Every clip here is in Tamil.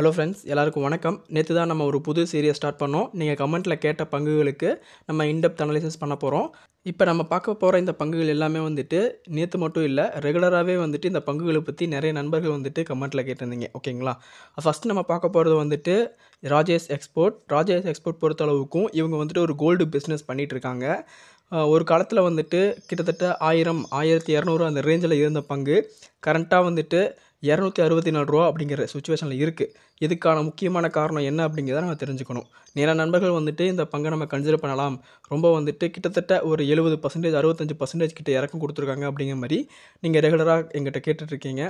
ஹலோ ஃப்ரெண்ட்ஸ் எல்லாருக்கும் வணக்கம் நேற்று தான் நம்ம ஒரு புது சீரியஸ் ஸ்டார்ட் பண்ணோம் நீங்கள் கமெண்ட்டில் கேட்ட பங்குகளுக்கு நம்ம இன்டெப்த் அனலிசிஸ் பண்ண போகிறோம் இப்போ நம்ம பார்க்க போகிற இந்த பங்குகள் எல்லாமே வந்துட்டு நேற்று மட்டும் இல்லை ரெகுலராகவே வந்துட்டு இந்த பங்குகளை பற்றி நிறைய நண்பர்கள் வந்துட்டு கமெண்ட்டில் கேட்டிருந்தீங்க ஓகேங்களா ஃபஸ்ட் நம்ம பார்க்க போகிறது வந்துட்டு ராஜேஷ் எக்ஸ்போர்ட் ராஜேஷ் எக்ஸ்போர்ட் பொறுத்தளவுக்கும் இவங்க வந்துட்டு ஒரு கோல்டு பிஸ்னஸ் பண்ணிகிட்ருக்காங்க ஒரு காலத்தில் வந்துட்டு கிட்டத்தட்ட ஆயிரம் ஆயிரத்தி இரநூறு அந்த ரேஞ்சில் இருந்த பங்கு கரண்ட்டாக வந்துட்டு இரநூத்தி அறுபத்தி நாலு ரூபா அப்படிங்கிற சுச்சுவேஷனில் இருக்குது இதுக்கான முக்கியமான காரணம் என்ன அப்படிங்கிறத நம்ம தெரிஞ்சுக்கணும் நிறைய நண்பர்கள் வந்துட்டு இந்த பங்கை நம்ம கன்சிடர் பண்ணலாம் ரொம்ப வந்துட்டு கிட்டத்தட்ட ஒரு எழுபது பர்சன்டேஜ் அறுபத்தஞ்சு பர்சன்டேஜ் கிட்ட இறக்கம் கொடுத்துருக்காங்க அப்படிங்கிற மாதிரி நீங்கள் ரெகுலராக எங்கிட்ட கேட்டுட்ருக்கீங்க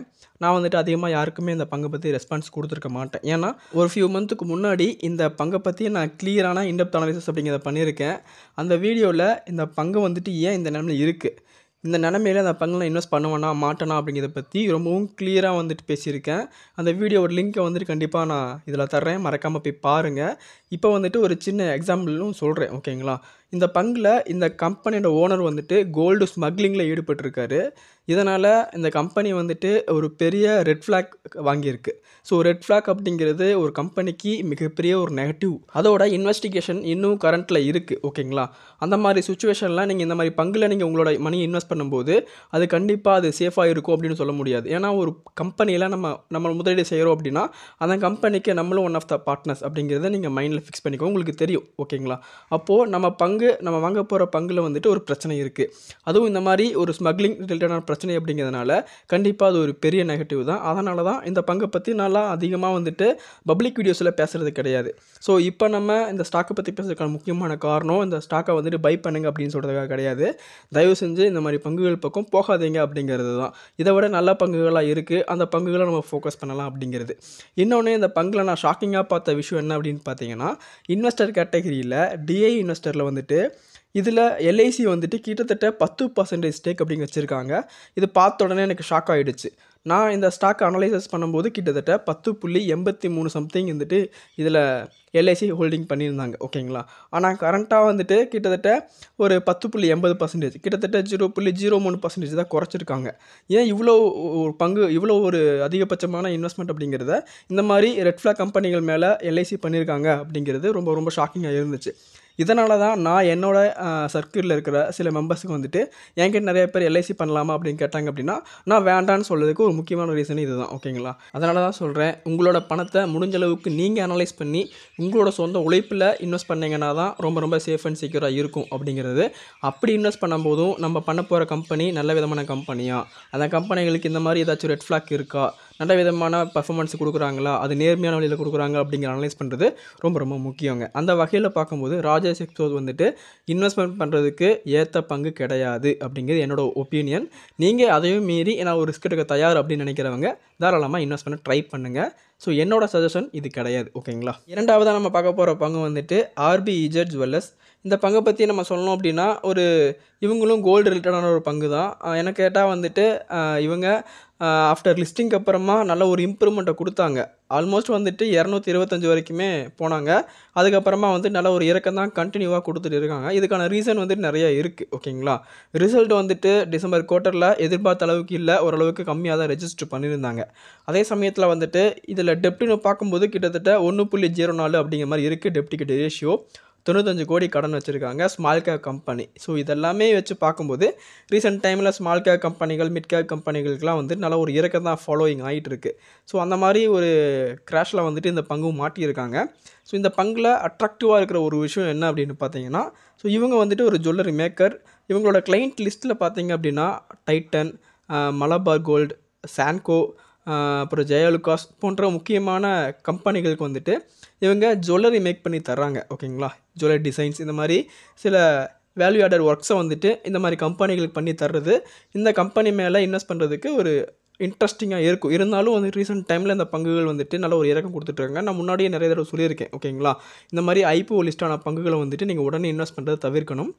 நான் வந்துட்டு அதிகமாக யாருக்குமே இந்த பங்கை பற்றி ரெஸ்பான்ஸ் கொடுத்துருக்க மாட்டேன் ஏன்னா ஒரு ஃபியூ மந்த்துக்கு முன்னாடி இந்த பங்கை பற்றி நான் கிளியரான இன்டெப்த் அனாலிசிஸ் அப்படிங்கிறத பண்ணியிருக்கேன் அந்த வீடியோவில் இந்த பங்கு வந்துட்டு ஏன் இந்த நிலமையில் இருக்குது இந்த நிலமையில அந்த பங்குலாம் இன்வெஸ்ட் பண்ணுவேனா மாட்டேனா அப்படிங்கிறத பற்றி ரொம்பவும் கிளியராக வந்துட்டு பேசியிருக்கேன் அந்த வீடியோவோட லிங்க்கை வந்துட்டு கண்டிப்பாக நான் இதில் தர்றேன் மறக்காமல் போய் பாருங்கள் இப்போ வந்துட்டு ஒரு சின்ன எக்ஸாம்பிளும் சொல்கிறேன் ஓகேங்களா இந்த பங்கில் இந்த கம்பெனியோட ஓனர் வந்துட்டு கோல்டு ஸ்மக்லிங்கில் ஈடுபட்டிருக்காரு இதனால் இந்த கம்பெனி வந்துட்டு ஒரு பெரிய ரெட் ஃப்ளாக் வாங்கியிருக்கு ஸோ ரெட் ஃப்ளாக் அப்படிங்கிறது ஒரு கம்பெனிக்கு மிகப்பெரிய ஒரு நெகட்டிவ் அதோட இன்வெஸ்டிகேஷன் இன்னும் கரண்ட்டில் இருக்குது ஓகேங்களா அந்த மாதிரி சுச்சுவேஷன்லாம் நீங்கள் இந்த மாதிரி பங்கில் நீங்கள் உங்களோட மணி இன்வெஸ்ட் பண்ணும்போது அது கண்டிப்பாக அது சேஃபாக இருக்கும் அப்படின்னு சொல்ல முடியாது ஏன்னா ஒரு கம்பெனியில் நம்ம நம்ம முதலீடு செய்கிறோம் அப்படின்னா அந்த கம்பெனிக்கு நம்மளும் ஒன் ஆஃப் த பார்ட்னர்ஸ் அப்படிங்கிறத நீங்கள் மைண்டில் ஃபிக்ஸ் பண்ணிக்கோ உங்களுக்கு தெரியும் ஓகேங்களா அப்போது நம்ம பங்கு பங்கு நம்ம வாங்க போகிற பங்கில் வந்துட்டு ஒரு பிரச்சனை இருக்குது அதுவும் இந்த மாதிரி ஒரு ஸ்மக்லிங் ரிலேட்டடான பிரச்சனை அப்படிங்கிறதுனால கண்டிப்பாக அது ஒரு பெரிய நெகட்டிவ் தான் அதனால தான் இந்த பங்கை பற்றி நல்லா அதிகமாக வந்துட்டு பப்ளிக் வீடியோஸில் பேசுகிறது கிடையாது ஸோ இப்போ நம்ம இந்த ஸ்டாக்கை பற்றி பேசுறதுக்கான முக்கியமான காரணம் இந்த ஸ்டாக்கை வந்துட்டு பை பண்ணுங்க அப்படின்னு சொல்கிறதுக்காக கிடையாது தயவு செஞ்சு இந்த மாதிரி பங்குகள் பக்கம் போகாதீங்க அப்படிங்கிறது தான் இதை விட நல்ல பங்குகளாக இருக்குது அந்த பங்குகளை நம்ம ஃபோக்கஸ் பண்ணலாம் அப்படிங்கிறது இன்னொன்று இந்த பங்கில் நான் ஷாக்கிங்காக பார்த்த விஷயம் என்ன அப்படின்னு பார்த்தீங்கன்னா இன்வெஸ்டர் கேட்டகரியில் டிஐ இன்வெஸ்டரில் வந்துட்டு வந்துட்டு இதில் எல்ஐசி வந்துட்டு கிட்டத்தட்ட பத்து பர்சன்டேஜ் ஸ்டேக் அப்படிங்க வச்சுருக்காங்க இது பார்த்த உடனே எனக்கு ஷாக் ஆகிடுச்சு நான் இந்த ஸ்டாக் அனலைசஸ் பண்ணும்போது கிட்டத்தட்ட பத்து புள்ளி எண்பத்தி மூணு சம்திங் வந்துட்டு இதில் எல்ஐசி ஹோல்டிங் பண்ணியிருந்தாங்க ஓகேங்களா ஆனால் கரண்ட்டாக வந்துட்டு கிட்டத்தட்ட ஒரு பத்து புள்ளி எண்பது பர்சன்டேஜ் கிட்டத்தட்ட ஜீரோ புள்ளி ஜீரோ மூணு பர்சன்டேஜ் தான் குறைச்சிருக்காங்க ஏன் இவ்வளோ ஒரு பங்கு இவ்வளோ ஒரு அதிகபட்சமான இன்வெஸ்ட்மெண்ட் அப்படிங்கிறத இந்த மாதிரி ரெட் ஃப்ளாக் கம்பெனிகள் மேலே எல்ஐசி பண்ணியிருக்காங்க அப்படிங்கிறது ரொம்ப ரொம்ப ஷாக்கிங்காக இருந்துச்சு இதனால தான் நான் என்னோடய சர்க்கிளில் இருக்கிற சில மெம்பர்ஸுக்கு வந்துட்டு என்கிட்ட நிறைய பேர் எல்ஐசி பண்ணலாமா அப்படின்னு கேட்டாங்க அப்படின்னா நான் வேண்டான்னு சொல்கிறதுக்கு ஒரு முக்கியமான ரீசன் தான் ஓகேங்களா அதனால தான் சொல்கிறேன் உங்களோட பணத்தை முடிஞ்ச அளவுக்கு நீங்கள் அனலைஸ் பண்ணி உங்களோட சொந்த உழைப்பில் இன்வெஸ்ட் பண்ணிங்கன்னா தான் ரொம்ப ரொம்ப சேஃப் அண்ட் சீக்கியராக இருக்கும் அப்படிங்கிறது அப்படி இன்வெஸ்ட் பண்ணும்போதும் நம்ம பண்ண போகிற கம்பெனி நல்ல விதமான கம்பெனியாக அந்த கம்பெனிகளுக்கு இந்த மாதிரி ஏதாச்சும் ரெட் ஃப்ளாக் இருக்கா நல்ல விதமான பர்ஃபார்மன்ஸ் கொடுக்குறாங்களா அது நேர்மையான வழியில் கொடுக்குறாங்க அப்படிங்கிற அனலைஸ் பண்ணுறது ரொம்ப ரொம்ப முக்கியங்க அந்த வகையில் பார்க்கும்போது ராஜா செக்ஸோஸ் வந்துட்டு இன்வெஸ்ட்மெண்ட் பண்ணுறதுக்கு ஏற்ற பங்கு கிடையாது அப்படிங்கிறது என்னோடய ஒப்பீனியன் நீங்கள் அதையும் மீறி நான் ஒரு ரிஸ்க் எடுக்க தயார் அப்படின்னு நினைக்கிறவங்க தாராளமாக இன்வெஸ்ட் பண்ண ட்ரை பண்ணுங்கள் ஸோ என்னோட சஜஷன் இது கிடையாது ஓகேங்களா இரண்டாவதாக நம்ம பார்க்க போகிற பங்கு வந்துட்டு ஆர்பி இஜர் ஜுவல்லர்ஸ் இந்த பங்கை பற்றி நம்ம சொல்லணும் அப்படின்னா ஒரு இவங்களும் கோல்டு ரிலேட்டடான ஒரு பங்கு தான் எனக்கு கேட்டால் வந்துட்டு இவங்க ஆஃப்டர் லிஸ்டிங்க்கு அப்புறமா நல்ல ஒரு இம்ப்ரூவ்மெண்ட்டை கொடுத்தாங்க ஆல்மோஸ்ட் வந்துட்டு இரநூத்தி இருபத்தஞ்சி வரைக்குமே போனாங்க அதுக்கப்புறமா வந்து நல்ல ஒரு இறக்கம் தான் கண்டினியூவாக கொடுத்துட்டு இருக்காங்க இதுக்கான ரீசன் வந்துட்டு நிறையா இருக்குது ஓகேங்களா ரிசல்ட் வந்துட்டு டிசம்பர் குவார்ட்டரில் எதிர்பார்த்த அளவுக்கு இல்லை ஓரளவுக்கு கம்மியாக தான் ரெஜிஸ்டர் பண்ணியிருந்தாங்க அதே சமயத்தில் வந்துட்டு இதில் டெப்டின்னு பார்க்கும்போது கிட்டத்தட்ட ஒன்று புள்ளி ஜீரோ நாலு அப்படிங்கிற மாதிரி இருக்குது டெப்டிக்கிட்ட ரேஷியோ தொண்ணூத்தஞ்சு கோடி கடன் வச்சுருக்காங்க ஸ்மால் கேப் கம்பெனி ஸோ இதெல்லாமே வச்சு பார்க்கும்போது ரீசெண்ட் டைமில் ஸ்மால் கேப் கம்பெனிகள் மிட் கேப் கம்பெனிகளுக்கெலாம் வந்து நல்ல ஒரு இறக்க தான் ஃபாலோயிங் ஆகிட்டு இருக்குது ஸோ அந்த மாதிரி ஒரு கிராஷில் வந்துட்டு இந்த பங்கும் மாட்டியிருக்காங்க ஸோ இந்த பங்கில் அட்ராக்டிவாக இருக்கிற ஒரு விஷயம் என்ன அப்படின்னு பார்த்தீங்கன்னா ஸோ இவங்க வந்துட்டு ஒரு ஜுவல்லரி மேக்கர் இவங்களோட கிளைண்ட் லிஸ்ட்டில் பார்த்தீங்க அப்படின்னா டைட்டன் மலபார் கோல்டு சான்கோ அப்புறம் ஜெயலுகாஸ் போன்ற முக்கியமான கம்பெனிகளுக்கு வந்துட்டு இவங்க ஜுவல்லரி மேக் பண்ணி தர்றாங்க ஓகேங்களா ஜுவல்லரி டிசைன்ஸ் இந்த மாதிரி சில வேல்யூ ஆடட் ஒர்க்ஸை வந்துட்டு இந்த மாதிரி கம்பெனிகளுக்கு பண்ணி தர்றது இந்த கம்பெனி மேலே இன்வெஸ்ட் பண்ணுறதுக்கு ஒரு இன்ட்ரெஸ்டிங்காக இருக்கும் இருந்தாலும் வந்து ரீசெண்ட் டைமில் இந்த பங்குகள் வந்துட்டு நல்ல ஒரு இறக்கம் கொடுத்துட்ருக்காங்க நான் முன்னாடியே நிறைய தடவை சொல்லியிருக்கேன் ஓகேங்களா இந்த மாதிரி ஐபிஓ லிஸ்ட்டான பங்குகளை வந்துட்டு நீங்கள் உடனே இன்வெஸ்ட் பண்ணுறதை தவிர்க்கணும்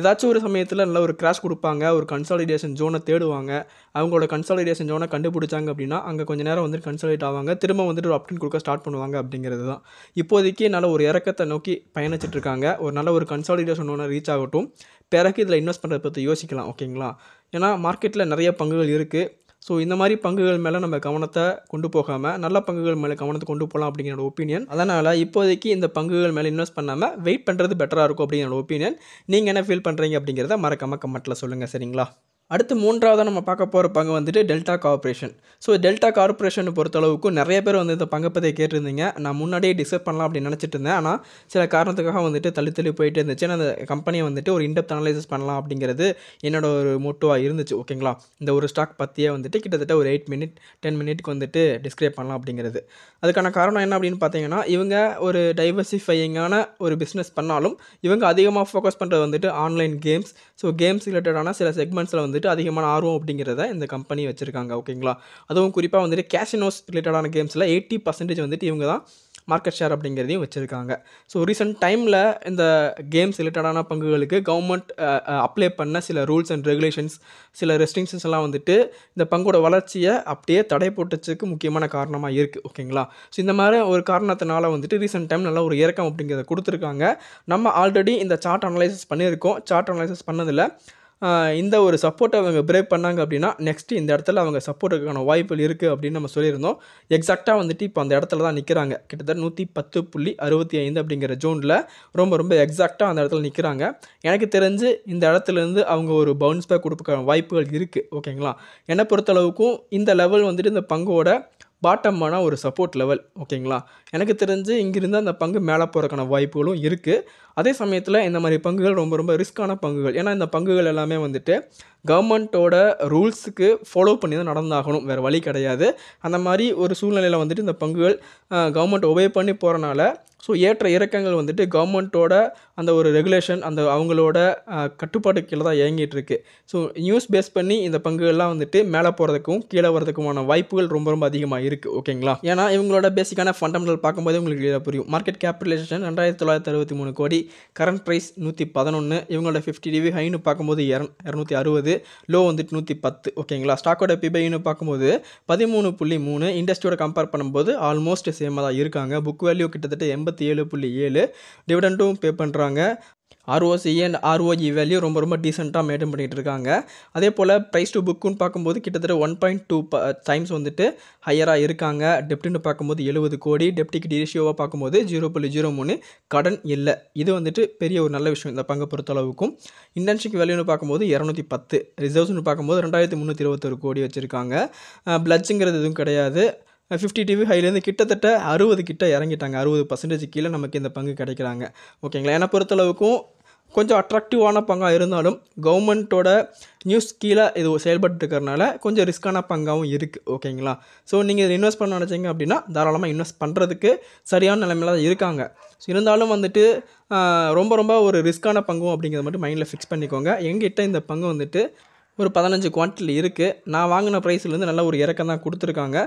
ஏதாச்சும் ஒரு சமயத்தில் நல்ல ஒரு கிராஷ் கொடுப்பாங்க ஒரு கன்சாலிடேஷன் ஜோனை தேடுவாங்க அவங்களோட கன்சாலிடேஷன் ஜோனை கண்டுபிடிச்சாங்க அப்படின்னா அங்கே கொஞ்சம் நேரம் வந்துட்டு கன்சாலிட் ஆவாங்க திரும்ப வந்துட்டு ஒரு அப்டின் கொடுக்க ஸ்டார்ட் பண்ணுவாங்க அப்படிங்கிறது தான் இப்போதைக்கு நல்ல ஒரு இறக்கத்தை நோக்கி பயணிச்சிட்டு இருக்காங்க ஒரு நல்ல ஒரு கன்சாலிடேஷன் ஒன்று ரீச் ஆகட்டும் பிறகு இதில் இன்வெஸ்ட் பண்ணுறத பற்றி யோசிக்கலாம் ஓகேங்களா ஏன்னா மார்க்கெட்டில் நிறைய பங்குகள் இருக்குது ஸோ இந்த மாதிரி பங்குகள் மேலே நம்ம கவனத்தை கொண்டு போகாமல் நல்ல பங்குகள் மேலே கவனத்தை கொண்டு போகலாம் அப்படிங்கிற ஒப்பீனியன் அதனால் இப்போதைக்கு இந்த பங்குகள் மேலே இன்வெஸ்ட் பண்ணாமல் வெயிட் பண்ணுறது பெட்டராக இருக்கும் அப்படிங்கிற ஒப்பீனியன் நீங்கள் என்ன ஃபீல் பண்ணுறீங்க அப்படிங்கிறத மறக்காமல் கமெண்ட்டில் சொல்லுங்கள் சரிங்களா அடுத்து மூன்றாவதாக நம்ம பார்க்க போகிற பங்கு வந்துட்டு Delta Corporation so Delta Corporation பொறுத்தளவுக்கு நிறைய பேர் வந்து இந்த பங்கு பற்றி கேட்டிருந்தீங்க நான் முன்னாடியே டிஸ்கஸ் பண்ணலாம் அப்படின்னு நினச்சிட்டு இருந்தேன் ஆனால் சில காரணத்துக்காக வந்துட்டு தள்ளி தள்ளி போயிட்டு இருந்துச்சு அந்த கம்பெனியை வந்துட்டு ஒரு இன்டெப்த் அனலைசிஸ் பண்ணலாம் அப்படிங்கிறது என்னோட ஒரு மோட்டோவாக இருந்துச்சு ஓகேங்களா இந்த ஒரு ஸ்டாக் பற்றியே வந்துட்டு கிட்டத்தட்ட ஒரு எயிட் மினிட் டென் மினிட்க்கு வந்துட்டு டிஸ்கிரைப் பண்ணலாம் அப்படிங்கிறது அதுக்கான காரணம் என்ன அப்படின்னு பார்த்தீங்கன்னா இவங்க ஒரு டைவர்சிஃபையிங்கான ஒரு பிஸ்னஸ் பண்ணாலும் இவங்க அதிகமாக ஃபோக்கஸ் பண்ணுறது வந்துட்டு ஆன்லைன் கேம்ஸ் ஸோ கேம்ஸ் ரிலேட்டடான சில செக்மெண்ட்ஸில் வந்து வந்துட்டு அதிகமான ஆர்வம் அப்படிங்கிறத இந்த கம்பெனி வச்சுருக்காங்க ஓகேங்களா அதுவும் குறிப்பாக வந்துட்டு கேஷினோஸ் ரிலேட்டடான கேம்ஸில் எயிட்டி பர்சன்டேஜ் வந்துட்டு இவங்க தான் மார்க்கெட் ஷேர் அப்படிங்கிறதையும் வச்சுருக்காங்க ஸோ ரீசெண்ட் டைமில் இந்த கேம்ஸ் ரிலேட்டடான பங்குகளுக்கு கவர்மெண்ட் அப்ளை பண்ண சில ரூல்ஸ் அண்ட் ரெகுலேஷன்ஸ் சில ரெஸ்ட்ரிக்ஷன்ஸ் எல்லாம் வந்துட்டு இந்த பங்கோட வளர்ச்சியை அப்படியே தடை போட்டுச்சுக்கு முக்கியமான காரணமாக இருக்குது ஓகேங்களா ஸோ இந்த மாதிரி ஒரு காரணத்தினால வந்துட்டு ரீசெண்ட் டைம் நல்ல ஒரு இறக்கம் அப்படிங்கிறத கொடுத்துருக்காங்க நம்ம ஆல்ரெடி இந்த சார்ட் அனலைசிஸ் பண்ணியிருக்கோம் சார்ட் அனலைசிஸ் பண்ணதில் இந்த ஒரு சப்போர்ட்டை அவங்க பிரேக் பண்ணாங்க அப்படின்னா நெக்ஸ்ட்டு இந்த இடத்துல அவங்க சப்போர்ட்டுக்கான வாய்ப்புகள் இருக்குது அப்படின்னு நம்ம சொல்லியிருந்தோம் எக்ஸாக்டாக வந்துட்டு இப்போ அந்த இடத்துல தான் நிற்கிறாங்க கிட்டத்தட்ட நூற்றி பத்து புள்ளி அறுபத்தி ஐந்து அப்படிங்கிற ஜோனில் ரொம்ப ரொம்ப எக்ஸாக்டாக அந்த இடத்துல நிற்கிறாங்க எனக்கு தெரிஞ்சு இந்த இடத்துலேருந்து அவங்க ஒரு பவுன்ஸ் பேக் கொடுப்பக்கான வாய்ப்புகள் இருக்குது ஓகேங்களா என்னை பொறுத்தளவுக்கும் இந்த லெவல் வந்துட்டு இந்த பங்கோட பாட்டமான ஒரு சப்போர்ட் லெவல் ஓகேங்களா எனக்கு தெரிஞ்சு இங்கிருந்து அந்த பங்கு மேலே போகிறதுக்கான வாய்ப்புகளும் இருக்குது அதே சமயத்தில் இந்த மாதிரி பங்குகள் ரொம்ப ரொம்ப ரிஸ்க்கான பங்குகள் ஏன்னா இந்த பங்குகள் எல்லாமே வந்துட்டு கவர்மெண்ட்டோட ரூல்ஸுக்கு ஃபாலோ பண்ணி தான் நடந்தாகணும் வேறு வழி கிடையாது அந்த மாதிரி ஒரு சூழ்நிலையில் வந்துட்டு இந்த பங்குகள் கவர்மெண்ட் ஒபே பண்ணி போகிறனால ஸோ ஏற்ற இறக்கங்கள் வந்துட்டு கவர்மெண்ட்டோட அந்த ஒரு ரெகுலேஷன் அந்த அவங்களோட கட்டுப்பாட்டு கீழே தான் இயங்கிட்டு ஸோ நியூஸ் பேஸ் பண்ணி இந்த பங்குகள்லாம் வந்துட்டு மேலே போகிறதுக்கும் கீழே வரதுக்குமான வாய்ப்புகள் ரொம்ப ரொம்ப அதிகமாக இருக்குது ஓகேங்களா ஏன்னா இவங்களோட பேசிக்கான ஃபண்டமெண்டல் பார்க்கும்போது உங்களுக்கு கீழே புரியும் மார்க்கெட் கேபிட்டலைசேஷன் ரெண்டாயிரத்தி தொள்ளாயிரத்தி அறுபத்தி மூணு கோடி கரண்ட் ப்ரைஸ் நூற்றி பதினொன்று இவங்களோட ஃபிஃப்டி டிவி ஹைன்னு பார்க்கும்போது இரநூத்தி அறுபது லோ வந்துட்டு நூற்றி பத்து ஓகேங்களா ஸ்டாக்கோட பிபைன்னு பார்க்கும்போது பதிமூணு புள்ளி மூணு இண்டஸ்ட்ரியோட கம்பேர் பண்ணும்போது ஆல்மோஸ்ட் சேமாக தான் இருக்காங்க புக் வேல்யூ கிட்டத்தட்ட எண்பத்தி ஏழு புள்ளி ஏழு டிவிடெண்டும் பே பண்ணுறாங்க ஆர்ஓசிஏ அண்ட் ஆர்ஓஇ வேல்யூ ரொம்ப ரொம்ப டீசெண்டாக மெயின்டைன் பண்ணிகிட்டு இருக்காங்க அதே போல் ப்ரைஸ் டு புக்குன்னு பார்க்கும்போது கிட்டத்தட்ட ஒன் பாயிண்ட் டூ ப டைம்ஸ் வந்துட்டு ஹையராக இருக்காங்க டெப்ட்டுன்னு பார்க்கும்போது எழுபது கோடி டெப்ட் இக்விட்டி ரேஷியோவாக பார்க்கும்போது ஜீரோ புள்ளி ஜீரோ மூணு கடன் இல்லை இது வந்துட்டு பெரிய ஒரு நல்ல விஷயம் இந்த பங்கை பொறுத்தளவுக்கும் இன்டர்ன்ஷிப் வேல்யூன்னு பார்க்கும்போது இரநூத்தி பத்து ரிசர்வ்ஸ்னு பார்க்கும்போது ரெண்டாயிரத்தி முந்நூற்றி இருபத்தொரு கோடி வச்சுருக்காங்க பிளட்ஸுங்கிறது எதுவும் கிடையாது ஃபிஃப்டி டிவி ஹைலேருந்து கிட்டத்தட்ட அறுபது கிட்ட இறங்கிட்டாங்க அறுபது பர்சன்டேஜ் கீழே நமக்கு இந்த பங்கு கிடைக்கிறாங்க ஓகேங்களா ஏன்னா பொறுத்தளவுக்கும் கொஞ்சம் அட்ராக்டிவான பங்காக இருந்தாலும் கவர்மெண்ட்டோட நியூஸ் கீழே இது செயல்பட்டுருக்கறனால கொஞ்சம் ரிஸ்க்கான பங்காகவும் இருக்குது ஓகேங்களா ஸோ நீங்கள் இதை இன்வெஸ்ட் பண்ண நினச்சிங்க அப்படின்னா தாராளமாக இன்வெஸ்ட் பண்ணுறதுக்கு சரியான நிலைமையில தான் இருக்காங்க ஸோ இருந்தாலும் வந்துட்டு ரொம்ப ரொம்ப ஒரு ரிஸ்க்கான பங்கும் அப்படிங்கிறத மட்டும் மைண்டில் ஃபிக்ஸ் பண்ணிக்கோங்க எங்கிட்ட இந்த பங்கு வந்துட்டு ஒரு பதினஞ்சு குவான்டிட்டியில் இருக்குது நான் வாங்கின ப்ரைஸ்லேருந்து நல்ல ஒரு இறக்கம் தான் கொடுத்துருக்காங்க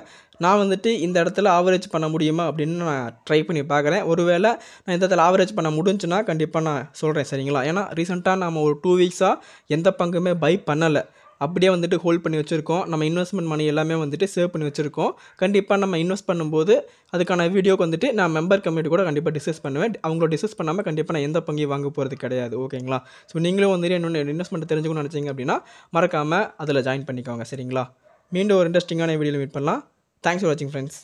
நான் வந்துட்டு இந்த இடத்துல ஆவரேஜ் பண்ண முடியுமா அப்படின்னு நான் ட்ரை பண்ணி பார்க்குறேன் ஒருவேளை நான் இந்த இடத்துல ஆவரேஜ் பண்ண முடிஞ்சுன்னா கண்டிப்பாக நான் சொல்கிறேன் சரிங்களா ஏன்னா ரீசெண்டாக நம்ம ஒரு டூ வீக்ஸாக எந்த பங்குமே பை பண்ணலை அப்படியே வந்துட்டு ஹோல்ட் பண்ணி வச்சுருக்கோம் நம்ம இன்வெஸ்ட்மெண்ட் மணி எல்லாமே வந்துட்டு சேவ் பண்ணி வச்சுருக்கோம் கண்டிப்பாக நம்ம இன்வெஸ்ட் பண்ணும்போது அதுக்கான வீடியோக்கு வந்துட்டு நான் மெம்பர் கம்யூனிட்டி கூட கண்டிப்பாக டிஸ்கஸ் பண்ணுவேன் அவங்களோட டிஸ்கஸ் பண்ணாமல் கண்டிப்பாக நான் எந்த பங்கையும் வாங்க போகிறது கிடையாது ஓகேங்களா ஸோ நீங்களும் வந்துட்டு என்னென்ன இன்வெஸ்ட்மெண்ட் தெரிஞ்சுக்கணும்னு நினச்சிங்க அப்படின்னா மறக்காமல் அதில் ஜாயின் பண்ணிக்கோங்க சரிங்களா மீண்டும் ஒரு இன்ட்ரெஸ்டிங்கான வீடியோவில் மீட் பண்ணலாம் தேங்க்ஸ் ஃபார் வாட்சிங் ஃப்ரெண்ட்ஸ்